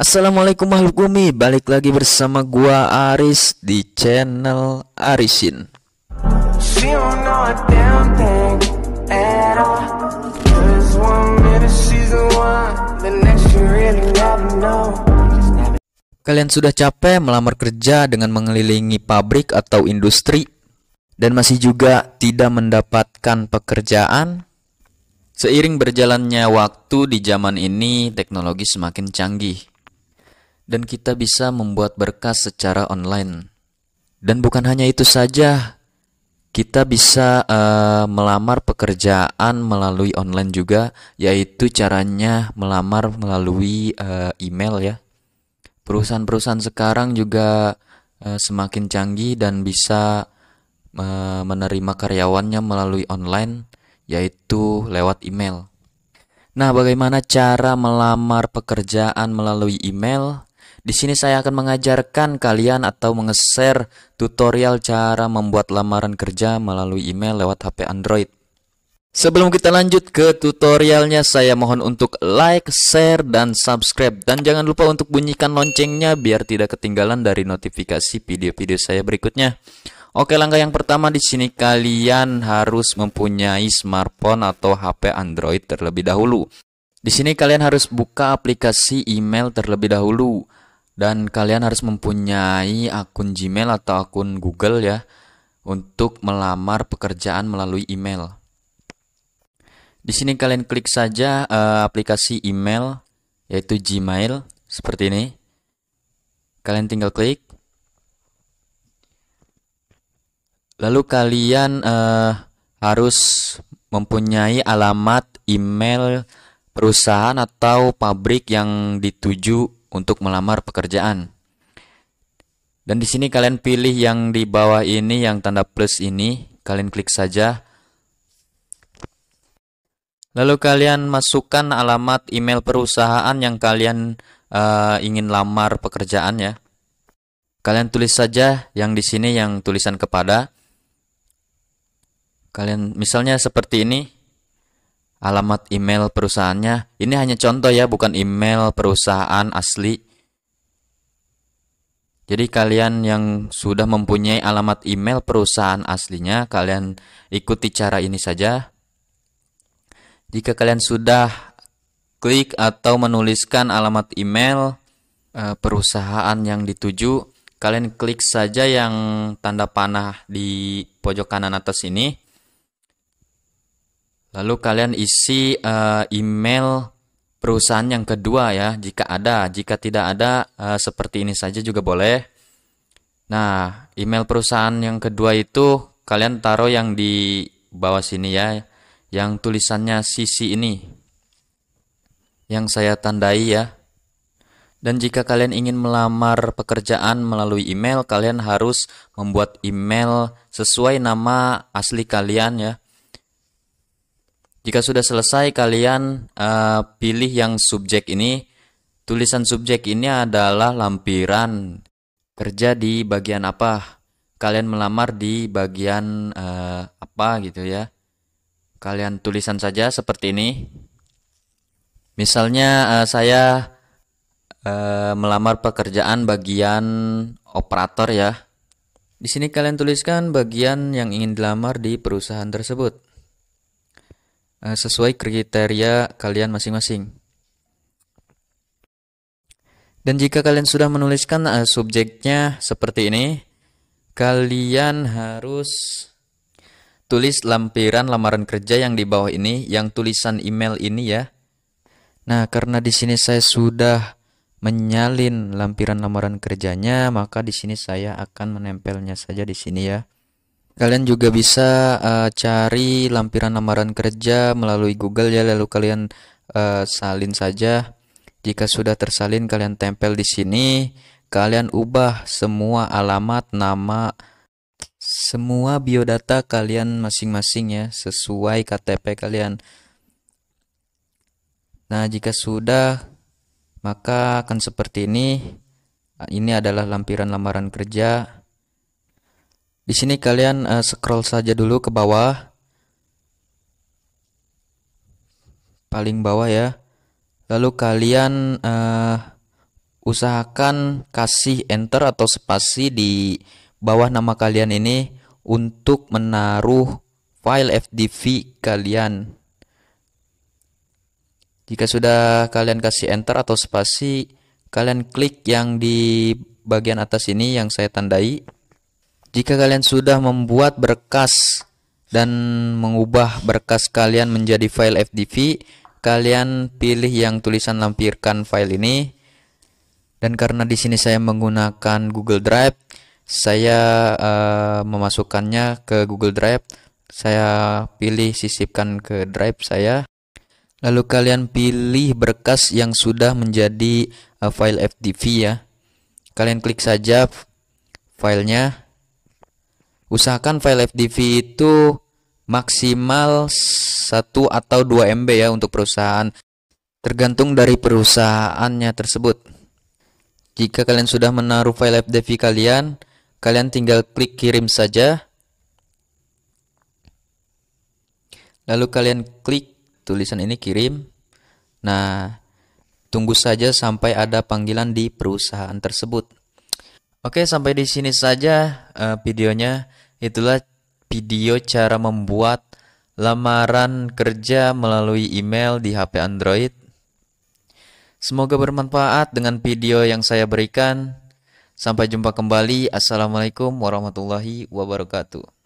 Assalamualaikum warahmatullahi wabarakatuh balik lagi bersama gua Aris di channel Arisin. Kalian sudah capek melamar kerja dengan mengelilingi pabrik atau industri dan masih juga tidak mendapatkan pekerjaan? Seiring berjalannya waktu di zaman ini, teknologi semakin canggih dan kita bisa membuat berkas secara online. Dan bukan hanya itu saja, kita bisa uh, melamar pekerjaan melalui online juga, yaitu caranya melamar melalui uh, email ya. Perusahaan-perusahaan sekarang juga uh, semakin canggih dan bisa uh, menerima karyawannya melalui online, yaitu lewat email. Nah, bagaimana cara melamar pekerjaan melalui email? Di sini saya akan mengajarkan kalian atau mengeser tutorial cara membuat lamaran kerja melalui email lewat HP Android. Sebelum kita lanjut ke tutorialnya, saya mohon untuk like, share, dan subscribe. Dan jangan lupa untuk bunyikan loncengnya biar tidak ketinggalan dari notifikasi video-video saya berikutnya. Oke, langkah yang pertama di sini kalian harus mempunyai smartphone atau HP Android terlebih dahulu. Di sini kalian harus buka aplikasi email terlebih dahulu dan kalian harus mempunyai akun Gmail atau akun Google ya untuk melamar pekerjaan melalui email. Di sini kalian klik saja uh, aplikasi email yaitu Gmail seperti ini. Kalian tinggal klik. Lalu kalian uh, harus mempunyai alamat email perusahaan atau pabrik yang dituju untuk melamar pekerjaan. Dan di sini kalian pilih yang di bawah ini yang tanda plus ini, kalian klik saja. Lalu kalian masukkan alamat email perusahaan yang kalian uh, ingin lamar pekerjaan ya. Kalian tulis saja yang di sini yang tulisan kepada. Kalian misalnya seperti ini alamat email perusahaannya. Ini hanya contoh ya, bukan email perusahaan asli. Jadi kalian yang sudah mempunyai alamat email perusahaan aslinya, kalian ikuti cara ini saja. Jika kalian sudah klik atau menuliskan alamat email eh, perusahaan yang dituju, kalian klik saja yang tanda panah di pojok kanan atas ini. Lalu kalian isi uh, email perusahaan yang kedua ya, jika ada. Jika tidak ada, uh, seperti ini saja juga boleh. Nah, email perusahaan yang kedua itu kalian taruh yang di bawah sini ya, yang tulisannya CC ini. Yang saya tandai ya. Dan jika kalian ingin melamar pekerjaan melalui email, kalian harus membuat email sesuai nama asli kalian ya. Jika sudah selesai, kalian uh, pilih yang subjek ini. Tulisan subjek ini adalah lampiran kerja di bagian apa. Kalian melamar di bagian uh, apa gitu ya. Kalian tulisan saja seperti ini. Misalnya uh, saya uh, melamar pekerjaan bagian operator ya. Di sini kalian tuliskan bagian yang ingin dilamar di perusahaan tersebut. Eh, sesuai kriteria kalian masing-masing. Dan jika kalian sudah menuliskan uh, subjeknya seperti ini, kalian harus tulis lampiran lamaran kerja yang di bawah ini, yang tulisan email ini ya. Nah, karena di sini saya sudah menyalin lampiran lamaran kerjanya, maka di sini saya akan menempelnya saja di sini ya. Kalian juga bisa uh, cari lampiran lamaran kerja melalui Google ya, lalu kalian uh, salin saja. Jika sudah tersalin, kalian tempel di sini. Kalian ubah semua alamat, nama, semua biodata kalian masing-masing ya, sesuai KTP kalian. Nah, jika sudah, maka akan seperti ini. Ini adalah lampiran lamaran kerja. Di sini kalian uh, scroll saja dulu ke bawah. Paling bawah ya. Lalu kalian uh, usahakan kasih enter atau spasi di bawah nama kalian ini untuk menaruh file FDV kalian. Jika sudah kalian kasih enter atau spasi, kalian klik yang di bagian atas ini yang saya tandai. Jika kalian sudah membuat berkas dan mengubah berkas kalian menjadi file FDV, kalian pilih yang tulisan lampirkan file ini. Dan karena di sini saya menggunakan Google Drive, saya uh, memasukkannya ke Google Drive. Saya pilih sisipkan ke drive saya. Lalu kalian pilih berkas yang sudah menjadi uh, file FDV ya. Kalian klik saja filenya usahakan file FDV itu maksimal 1 atau 2 MB ya untuk perusahaan tergantung dari perusahaannya tersebut jika kalian sudah menaruh file FDV kalian kalian tinggal klik kirim saja lalu kalian klik tulisan ini kirim nah tunggu saja sampai ada panggilan di perusahaan tersebut Oke, sampai di sini saja uh, videonya. Itulah video cara membuat lamaran kerja melalui email di HP Android. Semoga bermanfaat dengan video yang saya berikan. Sampai jumpa kembali. Assalamualaikum warahmatullahi wabarakatuh.